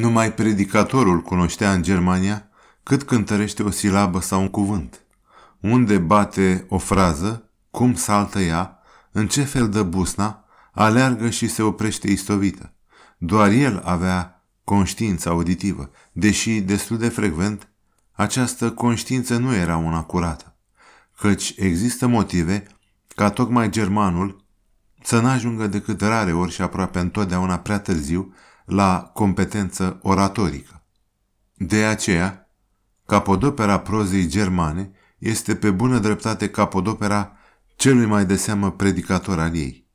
Numai predicatorul cunoștea în Germania cât cântărește o silabă sau un cuvânt, unde bate o frază, cum saltă ea, în ce fel de busna, aleargă și se oprește istovită. Doar el avea conștiința auditivă, deși destul de frecvent această conștiință nu era una curată, căci există motive ca tocmai germanul să n-ajungă decât rare ori și aproape întotdeauna prea târziu la competență oratorică. De aceea, capodopera prozei germane este pe bună dreptate capodopera celui mai de seamă predicator al ei.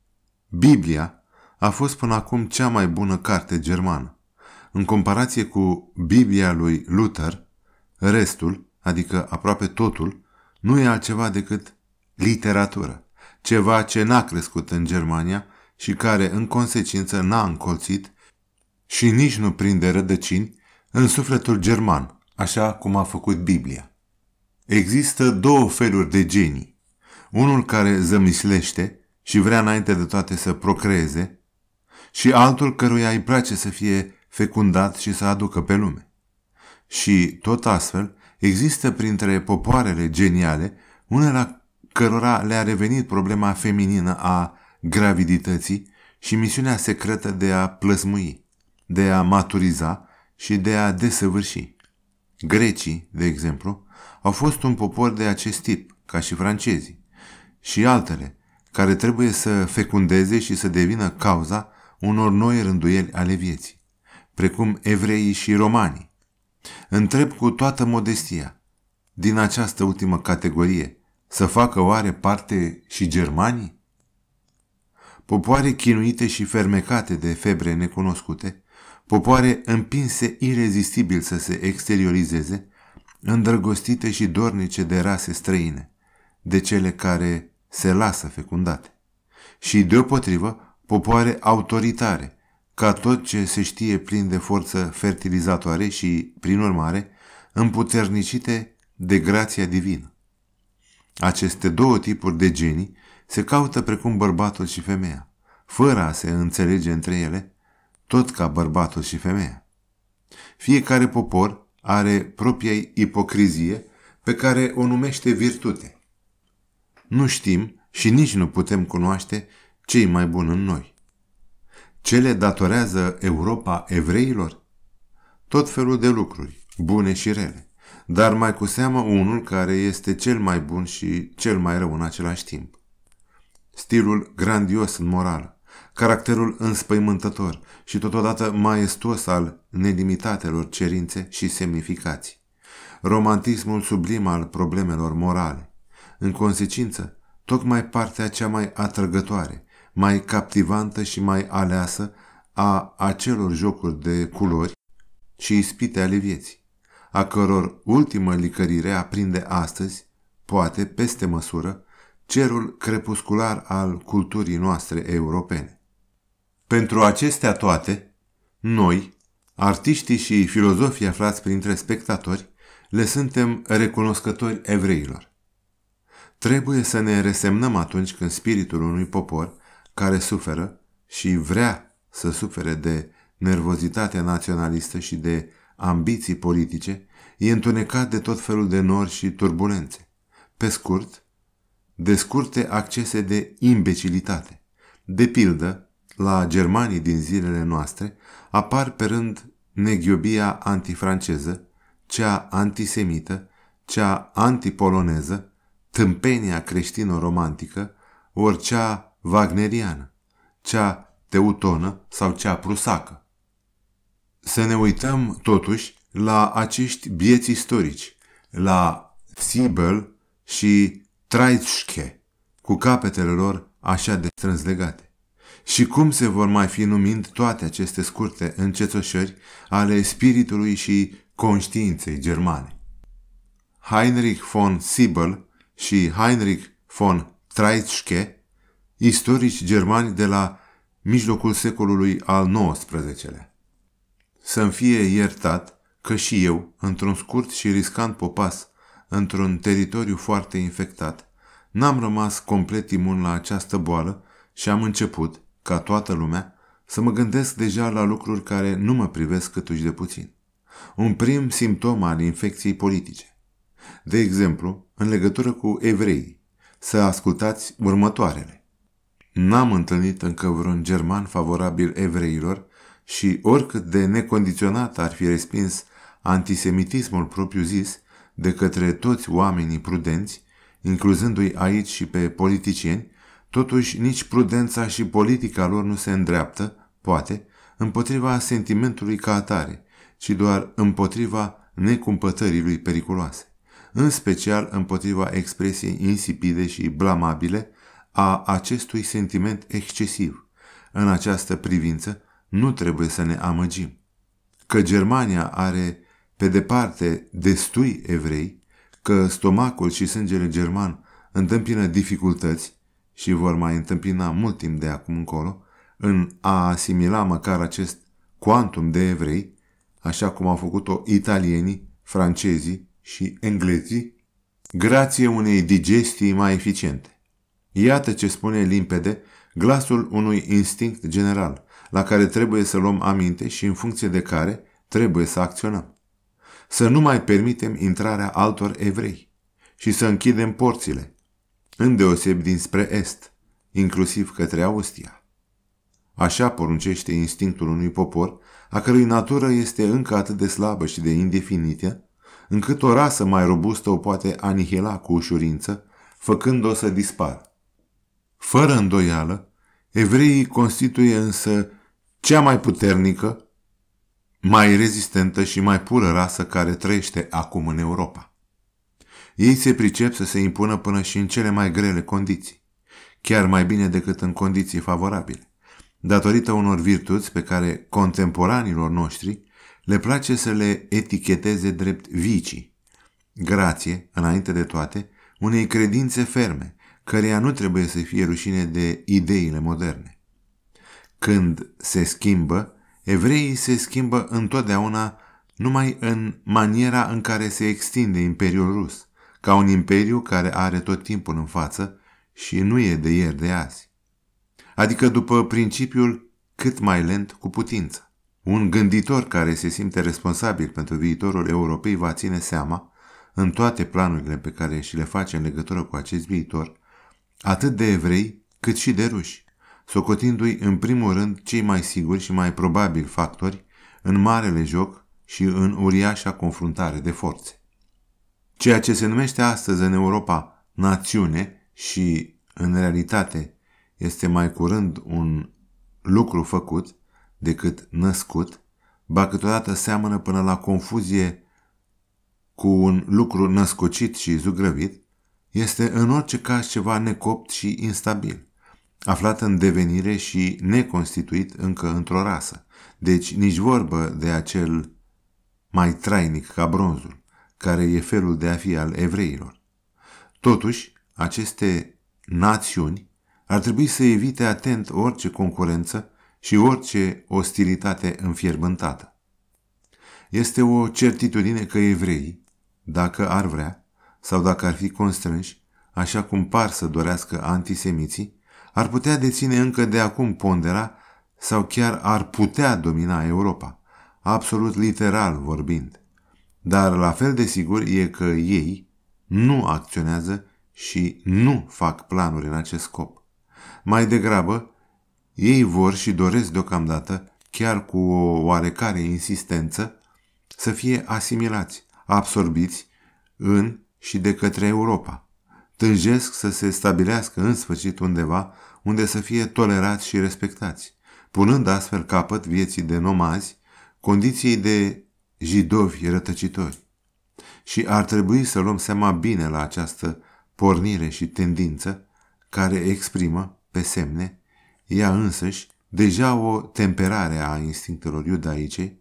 Biblia a fost până acum cea mai bună carte germană. În comparație cu Biblia lui Luther, restul, adică aproape totul, nu e altceva decât literatură, ceva ce n-a crescut în Germania și care, în consecință, n-a încolțit și nici nu prinde rădăcini în sufletul german, așa cum a făcut Biblia. Există două feluri de genii. Unul care zămislește și vrea înainte de toate să procreeze și altul căruia îi place să fie fecundat și să aducă pe lume. Și, tot astfel, există printre popoarele geniale unele cărora le-a revenit problema feminină a gravidității și misiunea secretă de a plăsmui de a maturiza și de a desăvârși. Grecii, de exemplu, au fost un popor de acest tip, ca și francezii, și altele, care trebuie să fecundeze și să devină cauza unor noi rânduieli ale vieții, precum evreii și romanii. Întreb cu toată modestia, din această ultimă categorie, să facă oare parte și germanii? Popoare chinuite și fermecate de febre necunoscute, popoare împinse irezistibil să se exteriorizeze, îndrăgostite și dornice de rase străine, de cele care se lasă fecundate, și deopotrivă popoare autoritare, ca tot ce se știe plin de forță fertilizatoare și, prin urmare, împuternicite de grația divină. Aceste două tipuri de genii se caută precum bărbatul și femeia, fără a se înțelege între ele, tot ca bărbatul și femeia. Fiecare popor are propria ipocrizie pe care o numește virtute. Nu știm și nici nu putem cunoaște ce mai bun în noi. Ce le datorează Europa evreilor? Tot felul de lucruri, bune și rele, dar mai cu seamă unul care este cel mai bun și cel mai rău în același timp. Stilul grandios în morală, caracterul înspăimântător și totodată maestos al nelimitatelor cerințe și semnificații, romantismul sublim al problemelor morale. În consecință, tocmai partea cea mai atrăgătoare, mai captivantă și mai aleasă a acelor jocuri de culori și ispite ale vieții, a căror ultimă licărire aprinde astăzi, poate peste măsură, cerul crepuscular al culturii noastre europene. Pentru acestea toate, noi, artiștii și filozofii aflați printre spectatori, le suntem recunoscători evreilor. Trebuie să ne resemnăm atunci când spiritul unui popor care suferă și vrea să sufere de nervozitatea naționalistă și de ambiții politice e întunecat de tot felul de nori și turbulențe. Pe scurt, de scurte accese de imbecilitate. De pildă, la germanii din zilele noastre, apar pe rând neghiobia antifranceză, cea antisemită, cea antipoloneză, tâmpenia creștino-romantică, ori cea wagneriană, cea teutonă sau cea prusacă. Să ne uităm, totuși, la acești bieți istorici, la Siebel și Traitschke, cu capetele lor așa de strâns legate. Și cum se vor mai fi numind toate aceste scurte încețoșări ale spiritului și conștiinței germane? Heinrich von Siebel și Heinrich von Treitschke, istorici germani de la mijlocul secolului al XIX-lea. Să-mi fie iertat că și eu, într-un scurt și riscant popas, într-un teritoriu foarte infectat, n-am rămas complet imun la această boală și am început, ca toată lumea, să mă gândesc deja la lucruri care nu mă privesc câtuși de puțin. Un prim simptom al infecției politice. De exemplu, în legătură cu evreii, să ascultați următoarele. N-am întâlnit încă vreun german favorabil evreilor și oricât de necondiționat ar fi respins antisemitismul propriu-zis de către toți oamenii prudenți, incluzându-i aici și pe politicieni, Totuși, nici prudența și politica lor nu se îndreaptă, poate, împotriva sentimentului ca atare, ci doar împotriva necumpătării lui periculoase, în special împotriva expresiei insipide și blamabile a acestui sentiment excesiv. În această privință, nu trebuie să ne amăgim. Că Germania are, pe departe, destui evrei, că stomacul și sângele german întâmpină dificultăți, și vor mai întâmpina mult timp de acum încolo, în a asimila măcar acest quantum de evrei, așa cum au făcut-o italienii, francezii și englezii, grație unei digestii mai eficiente. Iată ce spune limpede glasul unui instinct general, la care trebuie să luăm aminte și în funcție de care trebuie să acționăm. Să nu mai permitem intrarea altor evrei și să închidem porțile, îndeoseb dinspre est, inclusiv către Austria. Așa poruncește instinctul unui popor, a cărui natură este încă atât de slabă și de indefinită, încât o rasă mai robustă o poate anihila cu ușurință, făcând-o să dispară. Fără îndoială, evreii constituie însă cea mai puternică, mai rezistentă și mai pură rasă care trăiește acum în Europa. Ei se pricep să se impună până și în cele mai grele condiții, chiar mai bine decât în condiții favorabile, datorită unor virtuți pe care contemporanilor noștri le place să le eticheteze drept vicii. Grație, înainte de toate, unei credințe ferme, căreia nu trebuie să fie rușine de ideile moderne. Când se schimbă, evreii se schimbă întotdeauna numai în maniera în care se extinde Imperiul Rus, ca un imperiu care are tot timpul în față și nu e de ieri de azi. Adică după principiul cât mai lent cu putință. Un gânditor care se simte responsabil pentru viitorul europei va ține seama, în toate planurile pe care și le face în legătură cu acest viitor, atât de evrei cât și de ruși, socotindu-i în primul rând cei mai siguri și mai probabili factori în marele joc și în uriașa confruntare de forțe. Ceea ce se numește astăzi în Europa națiune și în realitate este mai curând un lucru făcut decât născut, ba câteodată seamănă până la confuzie cu un lucru născocit și zugrăvit, este în orice caz ceva necopt și instabil, aflat în devenire și neconstituit încă într-o rasă. Deci nici vorbă de acel mai trainic ca bronzul care e felul de a fi al evreilor. Totuși, aceste națiuni ar trebui să evite atent orice concurență și orice ostilitate înfierbântată. Este o certitudine că evreii, dacă ar vrea, sau dacă ar fi constrânși, așa cum par să dorească antisemiții, ar putea deține încă de acum pondera sau chiar ar putea domina Europa, absolut literal vorbind. Dar la fel de sigur e că ei nu acționează și nu fac planuri în acest scop. Mai degrabă, ei vor și doresc deocamdată, chiar cu o oarecare insistență, să fie asimilați, absorbiți în și de către Europa. Tânjesc să se stabilească în sfârșit undeva unde să fie tolerați și respectați, punând astfel capăt vieții de nomazi, condiției de jidovi rătăcitori. Și ar trebui să luăm seama bine la această pornire și tendință care exprimă, pe semne, ea însăși, deja o temperare a instinctelor iudaice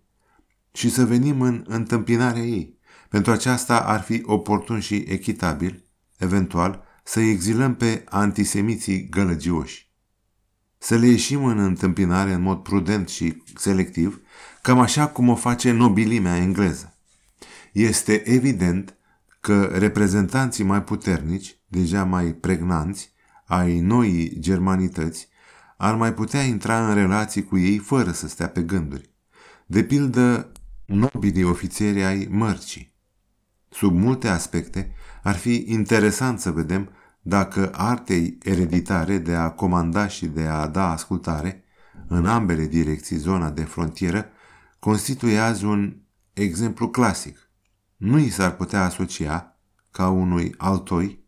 și să venim în întâmpinarea ei. Pentru aceasta ar fi oportun și echitabil, eventual, să exilăm pe antisemiții gălăgioși să le ieșim în întâmpinare în mod prudent și selectiv, cam așa cum o face nobilimea engleză. Este evident că reprezentanții mai puternici, deja mai pregnanți, ai noii germanități, ar mai putea intra în relații cu ei fără să stea pe gânduri. De pildă, nobilii ofițeri ai mărcii. Sub multe aspecte, ar fi interesant să vedem dacă artei ereditare de a comanda și de a da ascultare, în ambele direcții zona de frontieră, constituie azi un exemplu clasic. Nu i s-ar putea asocia, ca unui altoi,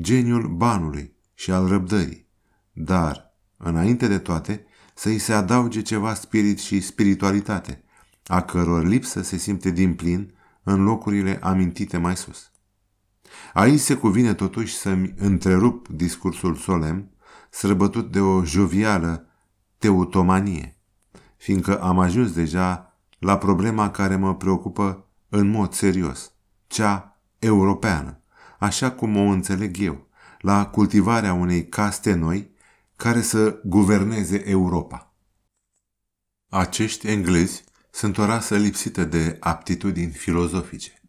geniul banului și al răbdării, dar, înainte de toate, să i se adauge ceva spirit și spiritualitate, a căror lipsă se simte din plin în locurile amintite mai sus. Aici se cuvine totuși să-mi întrerup discursul solemn, sărbătut de o jovială teutomanie, fiindcă am ajuns deja la problema care mă preocupă în mod serios, cea europeană, așa cum o înțeleg eu, la cultivarea unei caste noi care să guverneze Europa. Acești englezi sunt o rasă lipsită de aptitudini filozofice.